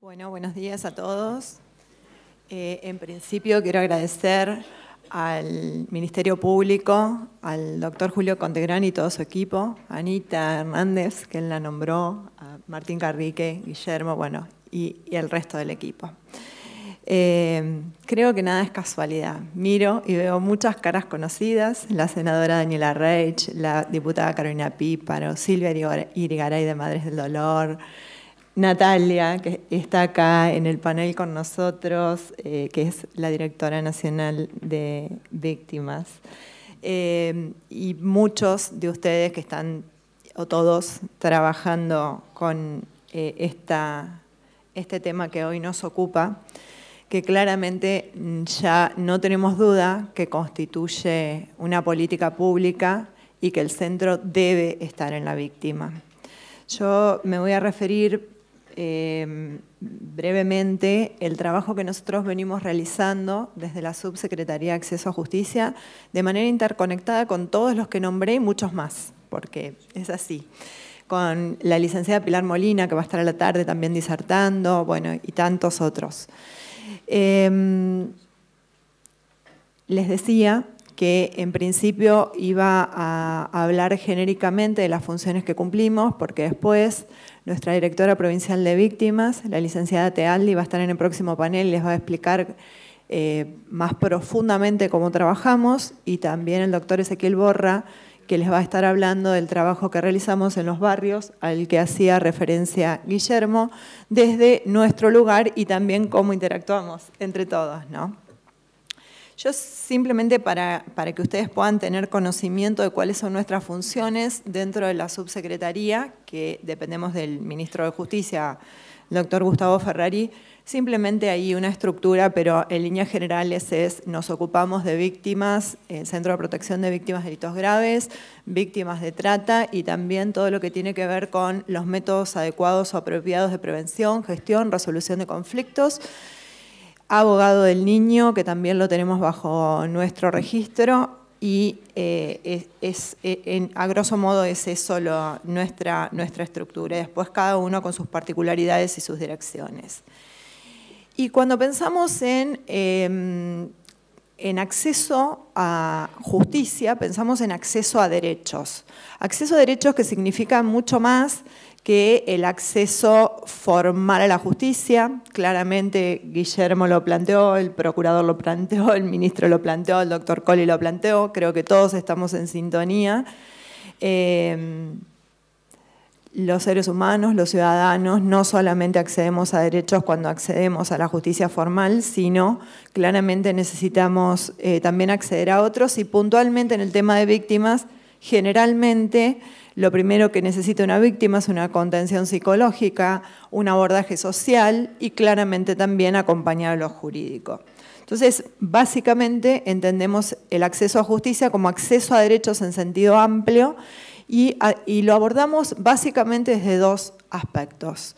Bueno, buenos días a todos. Eh, en principio quiero agradecer al Ministerio Público, al doctor Julio Contegrán y todo su equipo, Anita Hernández, que él la nombró, a Martín Carrique, Guillermo, bueno, y, el resto del equipo. Eh, creo que nada es casualidad. Miro y veo muchas caras conocidas, la senadora Daniela Reich, la diputada Carolina Píparo, Silvia Irigaray de Madres del Dolor, Natalia, que está acá en el panel con nosotros, eh, que es la directora nacional de víctimas. Eh, y muchos de ustedes que están, o todos, trabajando con eh, esta, este tema que hoy nos ocupa, que claramente mm, ya no tenemos duda que constituye una política pública y que el centro debe estar en la víctima. Yo me voy a referir Em, brevemente el trabajo que nosotros venimos realizando desde la Subsecretaría de Acceso a Justicia de manera interconectada con todos los que nombré y muchos más, porque es así. Con la licenciada Pilar Molina, que va a estar a la tarde también disertando, bueno, y tantos otros. Em, les decía que en principio iba a hablar genéricamente de las funciones que cumplimos, porque después nuestra directora provincial de víctimas, la licenciada Tealdi, va a estar en el próximo panel y les va a explicar eh, más profundamente cómo trabajamos, y también el doctor Ezequiel Borra, que les va a estar hablando del trabajo que realizamos en los barrios, al que hacía referencia Guillermo, desde nuestro lugar y también cómo interactuamos entre todos, yo simplemente para, que ustedes puedan tener conocimiento de cuáles son nuestras funciones dentro de la subsecretaría, que dependemos del ministro de Justicia, doctor Gustavo Ferrari, simplemente hay una estructura, pero en líneas generales es nos ocupamos de víctimas, el Centro de Protección de Víctimas de Delitos Graves, víctimas de trata y también todo lo que tiene que ver con los métodos adecuados o apropiados de prevención, gestión, resolución de conflictos abogado del niño, que también lo tenemos bajo nuestro registro, y eh, es, eh, en, a grosso modo es eso nuestra, nuestra estructura, y después cada uno con sus particularidades y sus direcciones. Y cuando pensamos en, em, en acceso a justicia, pensamos en acceso a derechos. Acceso a derechos que significa mucho más que el acceso formal a la justicia, claramente Guillermo lo planteó, el procurador lo planteó, el ministro lo planteó, el doctor Colli lo planteó, creo que todos estamos en sintonía. Em, los seres humanos, los ciudadanos, no solamente accedemos a derechos cuando accedemos a la justicia formal, sino claramente necesitamos eh, también acceder a otros y puntualmente en el tema de víctimas, generalmente lo primero que necesita una víctima es una contención psicológica, un abordaje social y claramente también acompañar a lo jurídico. Entonces, básicamente entendemos el acceso a justicia como acceso a derechos en sentido amplio y, lo abordamos básicamente desde dos aspectos,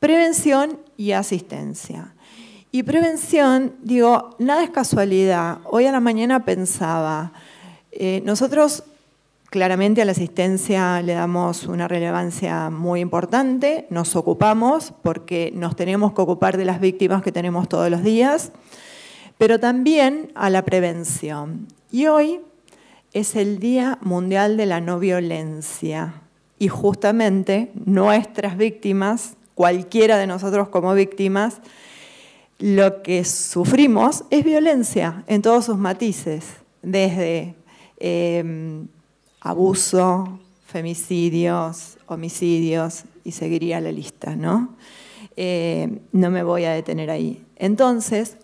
prevención y asistencia. Y prevención, digo, nada es casualidad. Hoy a la mañana pensaba, eh, nosotros Claramente a la asistencia le damos una relevancia muy importante, nos ocupamos porque nos tenemos que ocupar de las víctimas que tenemos todos los días, pero también a la prevención. Y hoy es el Día Mundial de la No Violencia y justamente nuestras víctimas, cualquiera de nosotros como víctimas, lo que sufrimos es violencia en todos sus matices, desde... Eh, abuso, femicidios, homicidios y seguiría la lista, ¿no? Eh, no me voy a detener ahí. Entonces,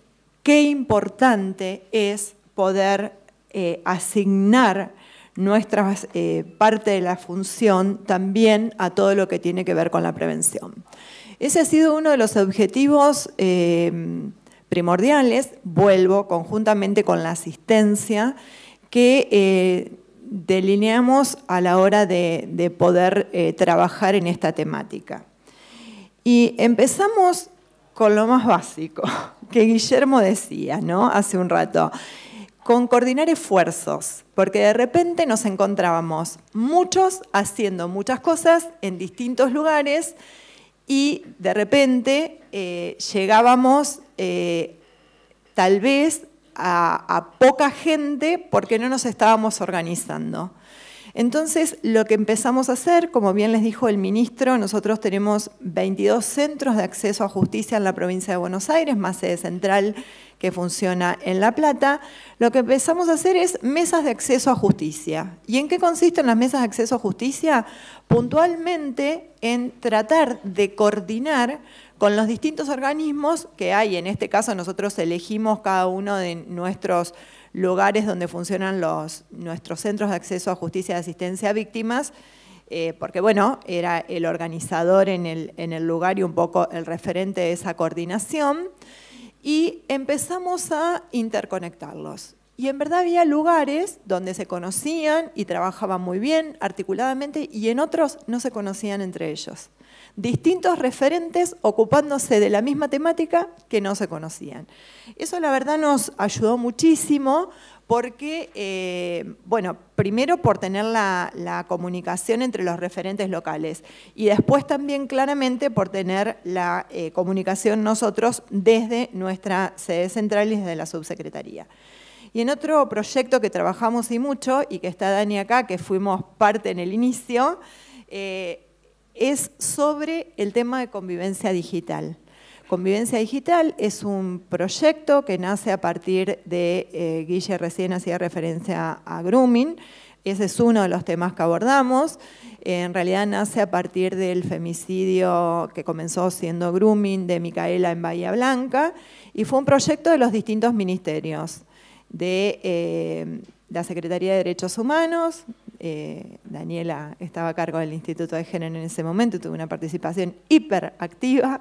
qué importante es poder eh, asignar nuestra eh, parte de la función también a todo lo que tiene que ver con la prevención. Ese ha sido uno de los objetivos primordiales, vuelvo conjuntamente con la asistencia, que delineamos a la hora de, poder eh, trabajar en esta temática. Y empezamos con lo más básico, que Guillermo decía ¿no? hace un rato, con coordinar esfuerzos, porque de repente nos encontrábamos muchos haciendo muchas cosas en distintos lugares y de repente eh, llegábamos eh, tal vez a, poca gente porque no nos estábamos organizando. Entonces, lo que empezamos a hacer, como bien les dijo el ministro, nosotros tenemos 22 centros de acceso a justicia en la provincia de Buenos Aires, más sede central que funciona en La Plata, lo que empezamos a hacer es mesas de acceso a justicia. ¿Y en qué consisten las mesas de acceso a justicia? Puntualmente en tratar de coordinar con los distintos organismos que hay. En este caso nosotros elegimos cada uno de nuestros lugares donde funcionan los, nuestros centros de acceso a justicia y asistencia a víctimas, eh, porque bueno, era el organizador en el, en el lugar y un poco el referente de esa coordinación y empezamos a interconectarlos. Y en verdad había lugares donde se conocían y trabajaban muy bien, articuladamente, y en otros no se conocían entre ellos. Distintos referentes ocupándose de la misma temática que no se conocían. Eso la verdad nos ayudó muchísimo porque, eh, bueno, primero por tener la, comunicación entre los referentes locales y después también claramente por tener la eh, comunicación nosotros desde nuestra sede central y desde la subsecretaría. Y en otro proyecto que trabajamos y mucho, y que está Dani acá, que fuimos parte en el inicio, eh, es sobre el tema de convivencia digital. Convivencia Digital es un proyecto que nace a partir de, eh, Guille recién hacía referencia a grooming, ese es uno de los temas que abordamos. Eh, en realidad nace a partir del femicidio que comenzó siendo grooming de Micaela en Bahía Blanca y fue un proyecto de los distintos ministerios, de eh, la Secretaría de Derechos Humanos, Daniela estaba a cargo del Instituto de Género en ese momento, tuvo una participación hiperactiva,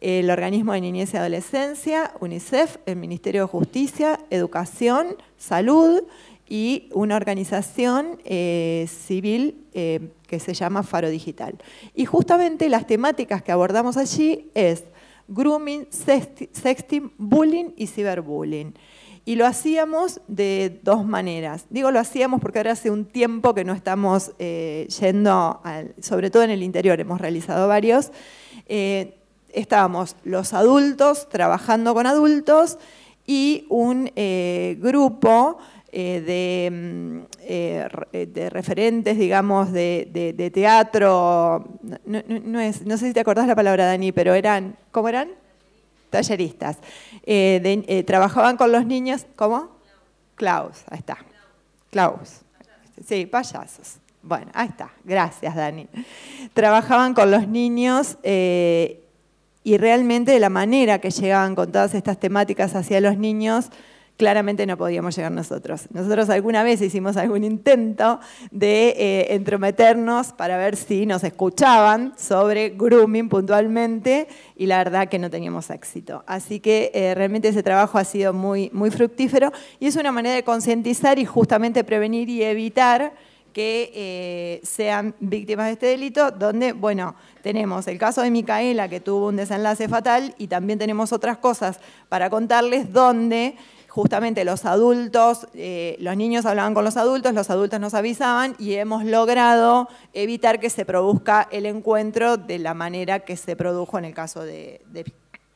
el Organismo de Niñez y Adolescencia, UNICEF, el Ministerio de Justicia, Educación, Salud y una organización eh, civil eh, que se llama Faro Digital. Y justamente las temáticas que abordamos allí es grooming, sexting, bullying y ciberbullying. Y lo hacíamos de dos maneras. Digo lo hacíamos porque ahora hace un tiempo que no estamos eh, yendo, sobre todo en el interior, hemos realizado varios estábamos los adultos trabajando con adultos y un eh, grupo eh, de, mm, eh, de, referentes, digamos, de, teatro, no, sé si te acordás la palabra, Dani, pero eran, ¿cómo eran? Talleristas. trabajaban con los niños, ¿cómo? Klaus, ahí está. Klaus. Sí, payasos. Bueno, ahí está. Gracias, Dani. Trabajaban con los niños y realmente de la manera que llegaban con todas estas temáticas hacia los niños, claramente no podíamos llegar nosotros. Nosotros alguna vez hicimos algún intento de eh, entrometernos para ver si nos escuchaban sobre grooming puntualmente y la verdad que no teníamos éxito. Así que eh, realmente ese trabajo ha sido muy, muy fructífero y es una manera de concientizar y justamente prevenir y evitar que eh, sean víctimas de este delito, donde, bueno, tenemos el caso de Micaela, que tuvo un desenlace fatal, y también tenemos otras cosas para contarles donde justamente los adultos, eh, los niños hablaban con los adultos, los adultos nos avisaban y hemos logrado evitar que se produzca el encuentro de la manera que se produjo en el caso de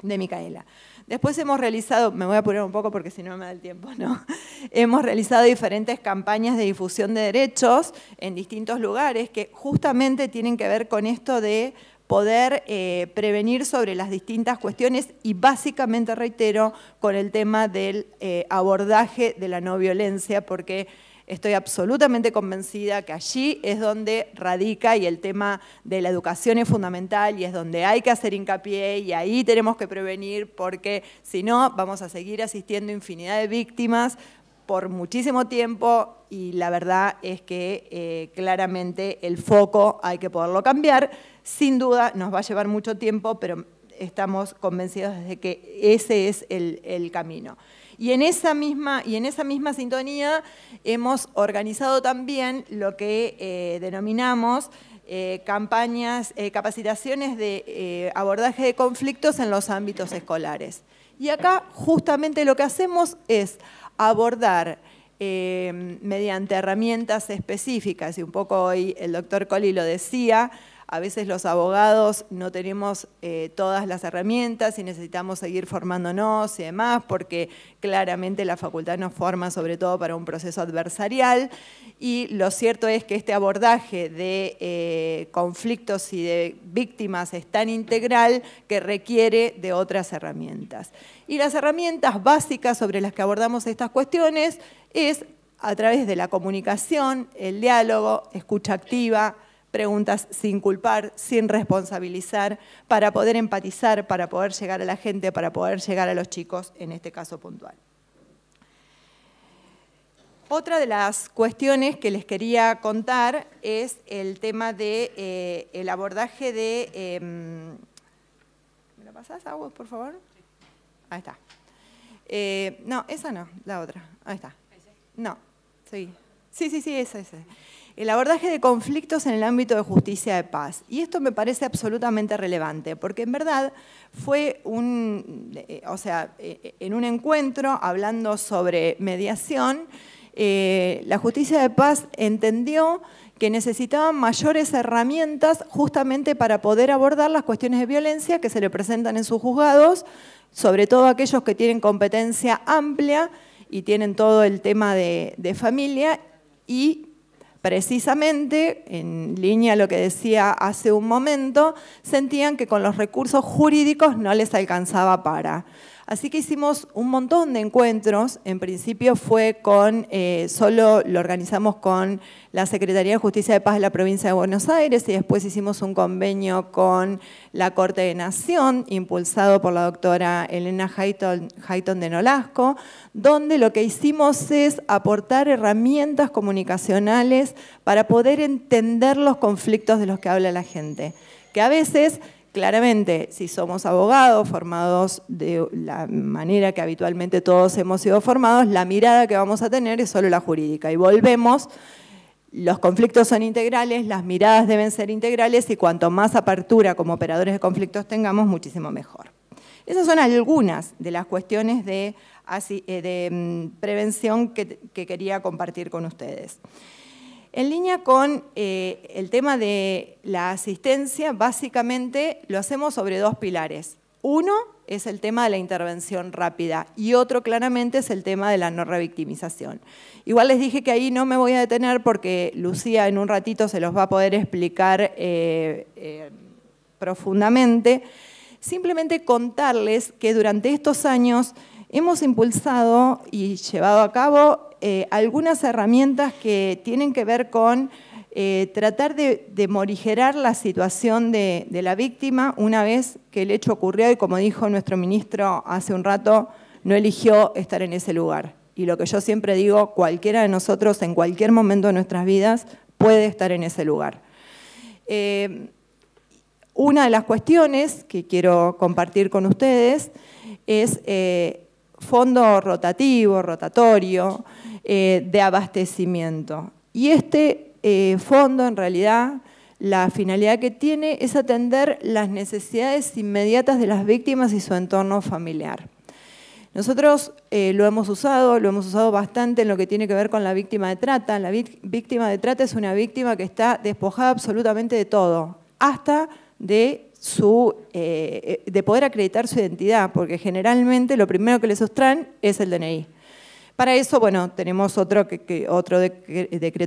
Micaela. Después hemos realizado, me voy a apurar un poco porque si no me da el tiempo, ¿no? Hemos realizado diferentes campañas de difusión de derechos en distintos lugares que justamente tienen que ver con esto de poder eh, prevenir sobre las distintas cuestiones y básicamente, reitero, con el tema del eh, abordaje de la no violencia, porque Estoy absolutamente convencida que allí es donde radica y el tema de la educación es fundamental y es donde hay que hacer hincapié y ahí tenemos que prevenir porque si no vamos a seguir asistiendo infinidad de víctimas por muchísimo tiempo y la verdad es que eh, claramente el foco hay que poderlo cambiar. Sin duda nos va a llevar mucho tiempo, pero estamos convencidos de que ese es el, camino. Y en, esa misma, y en esa misma sintonía hemos organizado también lo que eh, denominamos eh, campañas, eh, capacitaciones de abordaje de conflictos en los ámbitos escolares. Y acá justamente lo que hacemos es abordar mediante herramientas específicas, y un poco hoy el doctor Colli lo decía, a veces los abogados no tenemos eh, todas las herramientas y necesitamos seguir formándonos y demás, porque claramente la facultad nos forma sobre todo para un proceso adversarial y lo cierto es que este abordaje de eh, conflictos y de víctimas es tan integral que requiere de otras herramientas. Y las herramientas básicas sobre las que abordamos estas cuestiones es a través de la comunicación, el diálogo, escucha activa, preguntas sin culpar, sin responsabilizar, para poder empatizar, para poder llegar a la gente, para poder llegar a los chicos, en este caso puntual. Otra de las cuestiones que les quería contar es el tema del de, eh, abordaje de... Em, ¿Me lo pasás, Agus, por favor? Ahí está. Eh, no, esa no, la otra. Ahí está. No, sí. Sí, sí, sí, esa, esa el abordaje de conflictos en el ámbito de justicia de paz. Y esto me parece absolutamente relevante, porque en verdad fue un, eh, o sea, eh, en un encuentro hablando sobre mediación, eh, la justicia de paz entendió que necesitaban mayores herramientas justamente para poder abordar las cuestiones de violencia que se le presentan en sus juzgados, sobre todo aquellos que tienen competencia amplia y tienen todo el tema de, de familia y precisamente, en línea a lo que decía hace un momento, sentían que con los recursos jurídicos no les alcanzaba para. Así que hicimos un montón de encuentros, en principio fue con, eh, solo lo organizamos con la Secretaría de Justicia de Paz de la Provincia de Buenos Aires y después hicimos un convenio con la Corte de Nación, impulsado por la doctora Elena Hayton, de Nolasco, donde lo que hicimos es aportar herramientas comunicacionales para poder entender los conflictos de los que habla la gente que a veces Claramente, si somos abogados formados de la manera que habitualmente todos hemos sido formados, la mirada que vamos a tener es solo la jurídica. Y volvemos, los conflictos son integrales, las miradas deben ser integrales y cuanto más apertura como operadores de conflictos tengamos, muchísimo mejor. Esas son algunas de las cuestiones de, eh, mm, prevención que quería compartir con ustedes. En línea con eh, el tema de la asistencia, básicamente lo hacemos sobre dos pilares. Uno es el tema de la intervención rápida y otro claramente es el tema de la no revictimización. Igual les dije que ahí no me voy a detener porque Lucía en un ratito se los va a poder explicar eh, eh, profundamente. Simplemente contarles que durante estos años hemos impulsado y llevado a cabo eh, algunas herramientas que tienen que ver con eh, tratar de, morigerar la situación de, la víctima una vez que el hecho ocurrió y como dijo nuestro ministro hace un rato, no eligió estar en ese lugar. Y lo que yo siempre digo, cualquiera de nosotros en cualquier momento de nuestras vidas puede estar en ese lugar. Eh, una de las cuestiones que quiero compartir con ustedes es fondo rotativo, rotatorio, eh, de abastecimiento. Y este eh, fondo, en realidad, la finalidad que tiene es atender las necesidades inmediatas de las víctimas y su entorno familiar. Nosotros eh, lo hemos usado, lo hemos usado bastante en lo que tiene que ver con la víctima de trata. La víctima de trata es una víctima que está despojada absolutamente de todo, hasta de, de poder acreditar su identidad, porque generalmente lo primero que le sustraen es el DNI. Para eso, bueno, tenemos otro, decreto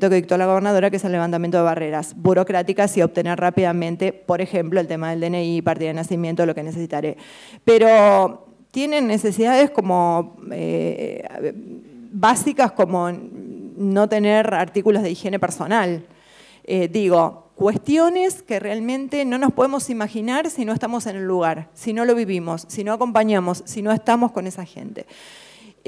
que dictó la gobernadora, que es el levantamiento de barreras burocráticas y obtener rápidamente, por ejemplo, el tema del DNI, partida de nacimiento, lo que necesitaré. Pero tienen necesidades como eh, básicas como no tener artículos de higiene personal. Eh, digo, cuestiones que realmente no nos podemos imaginar si no estamos en el lugar, si no lo vivimos, si no acompañamos, si no estamos con esa gente.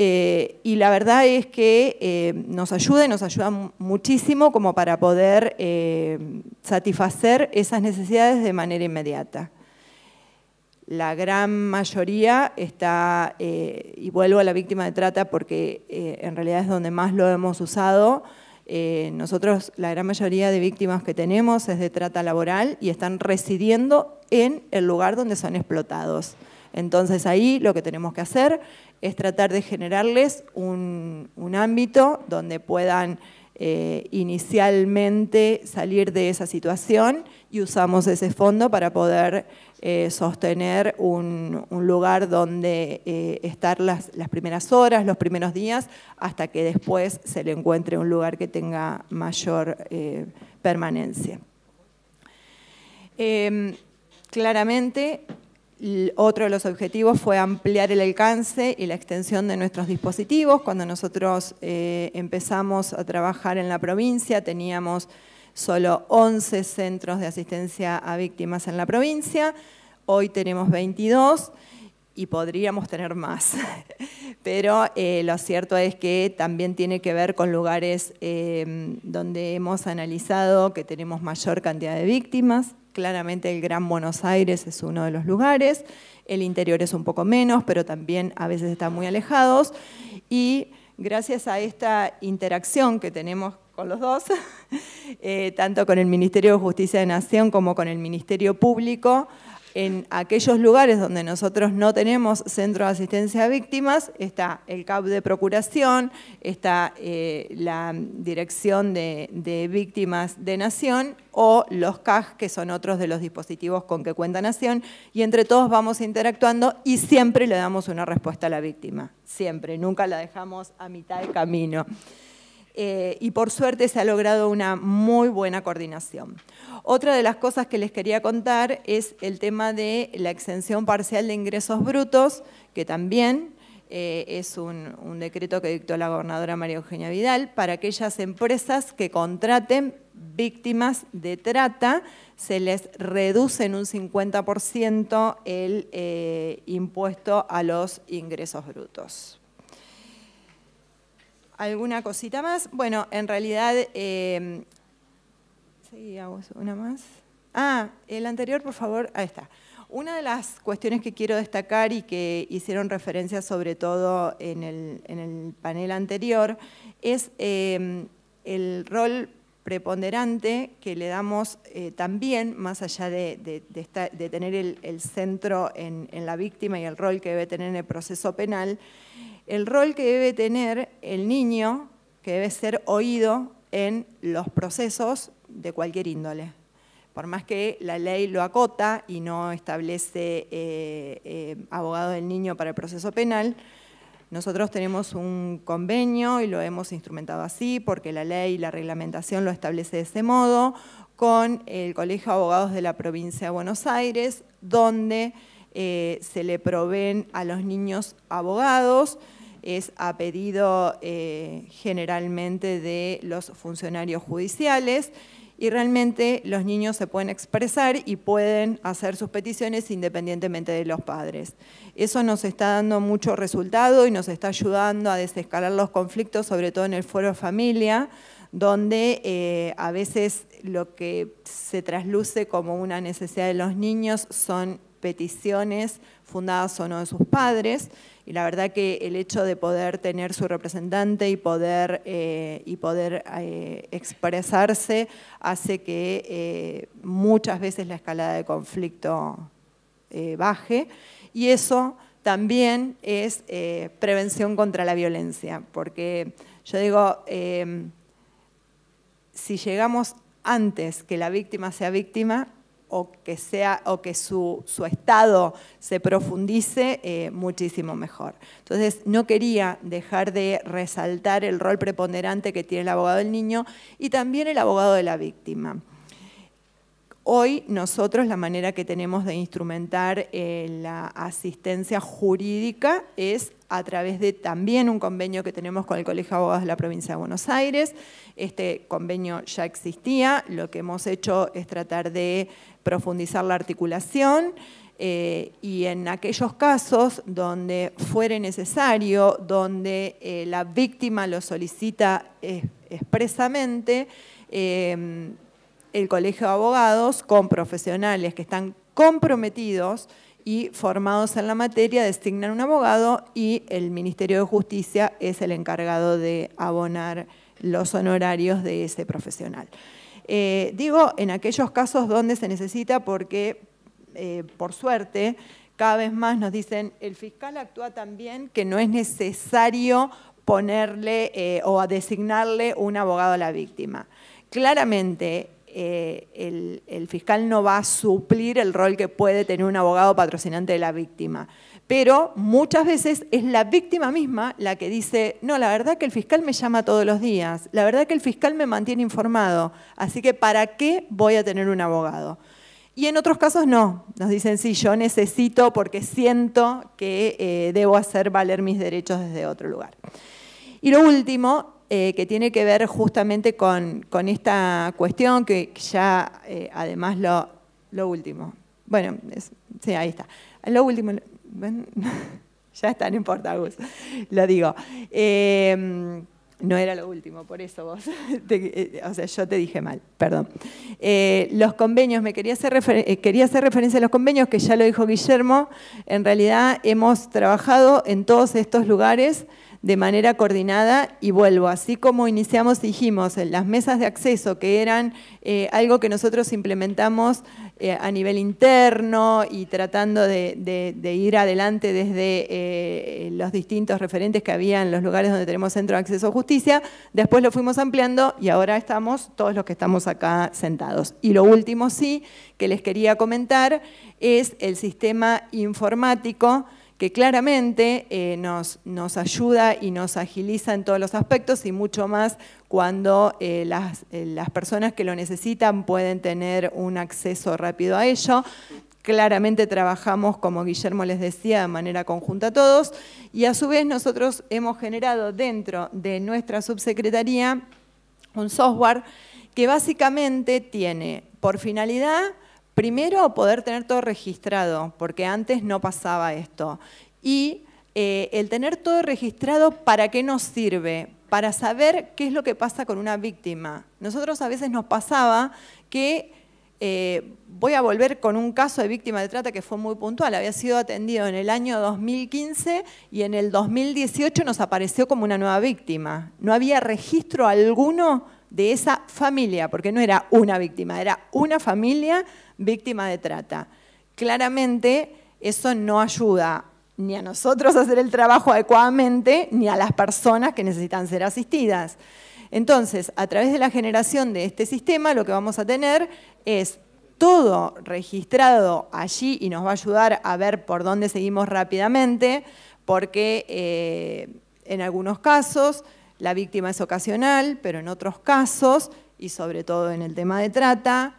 Eh, y la verdad es que eh, nos ayuda y nos ayuda muchísimo como para poder eh, satisfacer esas necesidades de manera inmediata. La gran mayoría está, y vuelvo a la víctima de trata porque en realidad es donde más lo hemos usado, nosotros la gran mayoría de víctimas que tenemos es de trata laboral y están residiendo en el lugar donde son explotados. Entonces ahí lo que tenemos que hacer es tratar de generarles un, ámbito donde puedan eh, inicialmente salir de esa situación y usamos ese fondo para poder eh, sostener un, lugar donde eh, estar las, las, primeras horas, los primeros días, hasta que después se le encuentre un lugar que tenga mayor permanencia. Em, claramente otro de los objetivos fue ampliar el alcance y la extensión de nuestros dispositivos. Cuando nosotros eh, empezamos a trabajar en la provincia teníamos solo 11 centros de asistencia a víctimas en la provincia. Hoy tenemos 22 y podríamos tener más. Pero eh, lo cierto es que también tiene que ver con lugares em, donde hemos analizado que tenemos mayor cantidad de víctimas. Claramente el Gran Buenos Aires es uno de los lugares, el interior es un poco menos, pero también a veces están muy alejados. Y gracias a esta interacción que tenemos con los dos, eh, tanto con el Ministerio de Justicia de Nación como con el Ministerio Público, en aquellos lugares donde nosotros no tenemos centro de asistencia a víctimas, está el CAP de Procuración, está eh, la Dirección de, Víctimas de Nación o los CAG, que son otros de los dispositivos con que cuenta Nación, y entre todos vamos interactuando y siempre le damos una respuesta a la víctima, siempre, nunca la dejamos a mitad de camino. Eh, y por suerte se ha logrado una muy buena coordinación. Otra de las cosas que les quería contar es el tema de la exención parcial de ingresos brutos, que también eh, es un, decreto que dictó la gobernadora María Eugenia Vidal, para aquellas empresas que contraten víctimas de trata, se les reduce en un 50% el eh, impuesto a los ingresos brutos alguna cosita más. Bueno, en realidad, eh, una más. Ah, el anterior, por favor, ahí está. Una de las cuestiones que quiero destacar y que hicieron referencia sobre todo en el, panel anterior es em, el rol preponderante que le damos eh, también, más allá de, tener el, centro en, en, la víctima y el rol que debe tener en el proceso penal, el rol que debe tener el niño, que debe ser oído en los procesos de cualquier índole. Por más que la ley lo acota y no establece eh, eh, abogado del niño para el proceso penal, nosotros tenemos un convenio y lo hemos instrumentado así porque la ley y la reglamentación lo establece de ese modo con el Colegio de Abogados de la Provincia de Buenos Aires, donde eh, se le proveen a los niños abogados, es a pedido eh, generalmente de los funcionarios judiciales y realmente los niños se pueden expresar y pueden hacer sus peticiones independientemente de los padres. Eso nos está dando mucho resultado y nos está ayudando a desescalar los conflictos, sobre todo en el foro familia, donde eh, a veces lo que se trasluce como una necesidad de los niños son peticiones fundadas o no de sus padres, y la verdad que el hecho de poder tener su representante y poder, eh, y poder eh, expresarse hace que eh, muchas veces la escalada de conflicto baje. Y eso también es prevención contra la violencia, porque yo digo, si llegamos antes que la víctima sea víctima, o que, sea, o que su, estado se profundice eh, muchísimo mejor. Entonces, no quería dejar de resaltar el rol preponderante que tiene el abogado del niño y también el abogado de la víctima. Hoy nosotros la manera que tenemos de instrumentar eh, la asistencia jurídica es a través de también un convenio que tenemos con el Colegio de Abogados de la Provincia de Buenos Aires. Este convenio ya existía, lo que hemos hecho es tratar de profundizar la articulación eh, y en aquellos casos donde fuere necesario, donde eh, la víctima lo solicita eh, expresamente, em, el Colegio de Abogados con profesionales que están comprometidos y formados en la materia designan un abogado y el Ministerio de Justicia es el encargado de abonar los honorarios de ese profesional. Eh, digo, en aquellos casos donde se necesita porque, eh, por suerte, cada vez más nos dicen, el fiscal actúa también que no es necesario ponerle eh, o designarle un abogado a la víctima. Claramente, eh, el, fiscal no va a suplir el rol que puede tener un abogado patrocinante de la víctima. Pero muchas veces es la víctima misma la que dice, no, la verdad que el fiscal me llama todos los días, la verdad que el fiscal me mantiene informado, así que ¿para qué voy a tener un abogado? Y en otros casos no, nos dicen, sí, yo necesito porque siento que eh, debo hacer valer mis derechos desde otro lugar. Y lo último eh, que tiene que ver justamente con, esta cuestión que ya eh, además lo, último. Bueno, sí, ahí está. Lo último, ya está, en importa, lo digo. Em, no era lo último, por eso vos, eh, o sea, yo te dije mal, perdón. los convenios, me quería hacer, quería hacer referencia a los convenios, que ya lo dijo Guillermo, en realidad hemos trabajado en todos estos lugares de manera coordinada y vuelvo, así como iniciamos, dijimos, en las mesas de acceso, que eran eh, algo que nosotros implementamos eh, a nivel interno y tratando de, ir adelante desde eh, los distintos referentes que había en los lugares donde tenemos centro de acceso a justicia, después lo fuimos ampliando y ahora estamos todos los que estamos acá sentados. Y lo último sí que les quería comentar es el sistema informático que claramente eh, nos, ayuda y nos agiliza en todos los aspectos y mucho más cuando eh, eh, las personas que lo necesitan pueden tener un acceso rápido a ello. Claramente trabajamos, como Guillermo les decía, de manera conjunta a todos y a su vez nosotros hemos generado dentro de nuestra subsecretaría un software que básicamente tiene por finalidad Primero, poder tener todo registrado, porque antes no pasaba esto. Y eh, el tener todo registrado, ¿para qué nos sirve? Para saber qué es lo que pasa con una víctima. Nosotros a veces nos pasaba que, eh, voy a volver con un caso de víctima de trata que fue muy puntual, había sido atendido en el año 2015 y en el 2018 nos apareció como una nueva víctima. No había registro alguno de esa familia, porque no era una víctima, era una familia víctima de trata. Claramente eso no ayuda ni a nosotros a hacer el trabajo adecuadamente, ni a las personas que necesitan ser asistidas. Entonces, a través de la generación de este sistema, lo que vamos a tener es todo registrado allí y nos va a ayudar a ver por dónde seguimos rápidamente, porque eh, en algunos casos la víctima es ocasional, pero en otros casos, y sobre todo en el tema de trata,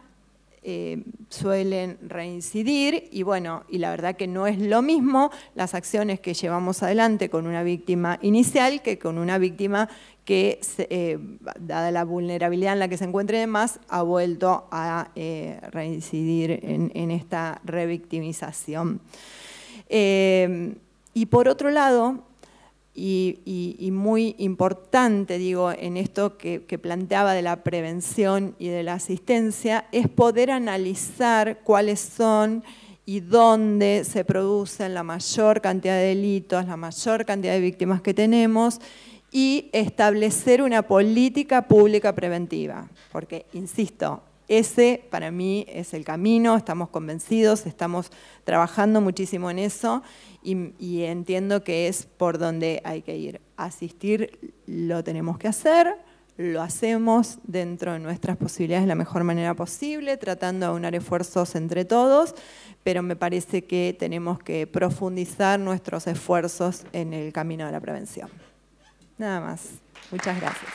eh, suelen reincidir y bueno, y la verdad que no es lo mismo las acciones que llevamos adelante con una víctima inicial que con una víctima que, eh, dada la vulnerabilidad en la que se encuentre demás, ha vuelto a eh, reincidir en, esta revictimización. y por otro lado, y, muy importante, digo, en esto que planteaba de la prevención y de la asistencia, es poder analizar cuáles son y dónde se producen la mayor cantidad de delitos, la mayor cantidad de víctimas que tenemos y establecer una política pública preventiva. Porque, insisto, ese para mí es el camino, estamos convencidos, estamos trabajando muchísimo en eso y, entiendo que es por donde hay que ir. Asistir lo tenemos que hacer, lo hacemos dentro de nuestras posibilidades de la mejor manera posible, tratando de aunar esfuerzos entre todos, pero me parece que tenemos que profundizar nuestros esfuerzos en el camino de la prevención. Nada más. Muchas gracias.